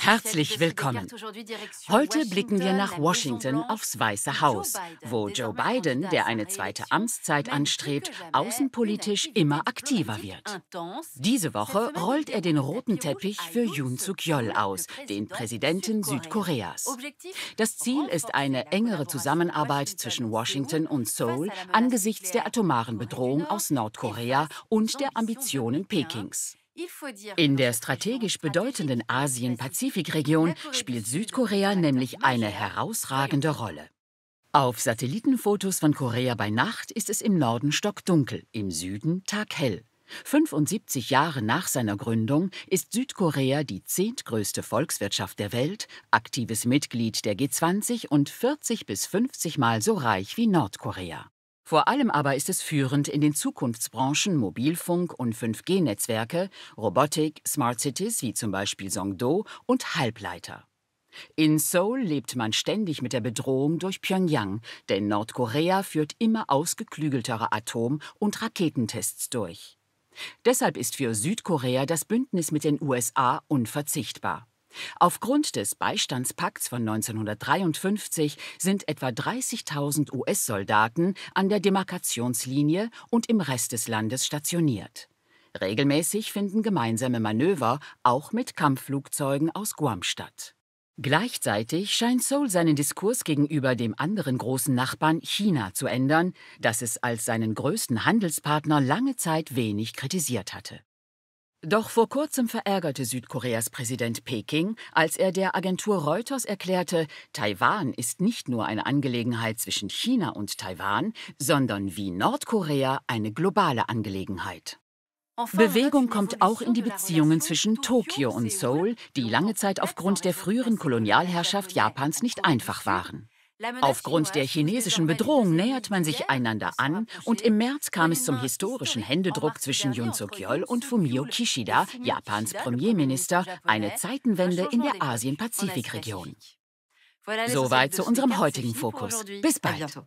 Herzlich willkommen. Heute blicken wir nach Washington aufs Weiße Haus, wo Joe Biden, der eine zweite Amtszeit anstrebt, außenpolitisch immer aktiver wird. Diese Woche rollt er den roten Teppich für Yoon Suk-yeol aus, den Präsidenten Südkoreas. Das Ziel ist eine engere Zusammenarbeit zwischen Washington und Seoul angesichts der atomaren Bedrohung aus Nordkorea und der Ambitionen Pekings. In der strategisch bedeutenden Asien-Pazifik-Region spielt Südkorea nämlich eine herausragende Rolle. Auf Satellitenfotos von Korea bei Nacht ist es im Norden stockdunkel, im Süden taghell. 75 Jahre nach seiner Gründung ist Südkorea die zehntgrößte Volkswirtschaft der Welt, aktives Mitglied der G20 und 40 bis 50 Mal so reich wie Nordkorea. Vor allem aber ist es führend in den Zukunftsbranchen Mobilfunk und 5G-Netzwerke, Robotik, Smart Cities wie zum Beispiel Songdo und Halbleiter. In Seoul lebt man ständig mit der Bedrohung durch Pyongyang, denn Nordkorea führt immer ausgeklügeltere Atom- und Raketentests durch. Deshalb ist für Südkorea das Bündnis mit den USA unverzichtbar. Aufgrund des Beistandspakts von 1953 sind etwa 30.000 US-Soldaten an der Demarkationslinie und im Rest des Landes stationiert. Regelmäßig finden gemeinsame Manöver auch mit Kampfflugzeugen aus Guam statt. Gleichzeitig scheint Seoul seinen Diskurs gegenüber dem anderen großen Nachbarn China zu ändern, das es als seinen größten Handelspartner lange Zeit wenig kritisiert hatte. Doch vor kurzem verärgerte Südkoreas Präsident Peking, als er der Agentur Reuters erklärte, Taiwan ist nicht nur eine Angelegenheit zwischen China und Taiwan, sondern wie Nordkorea eine globale Angelegenheit. Bewegung kommt auch in die Beziehungen zwischen Tokio und Seoul, die lange Zeit aufgrund der früheren Kolonialherrschaft Japans nicht einfach waren. Aufgrund der chinesischen Bedrohung nähert man sich einander an und im März kam es zum historischen Händedruck zwischen Yun Suk-yeol und Fumio Kishida, Japans Premierminister, eine Zeitenwende in der Asien-Pazifik-Region. Soweit zu unserem heutigen Fokus. Bis bald.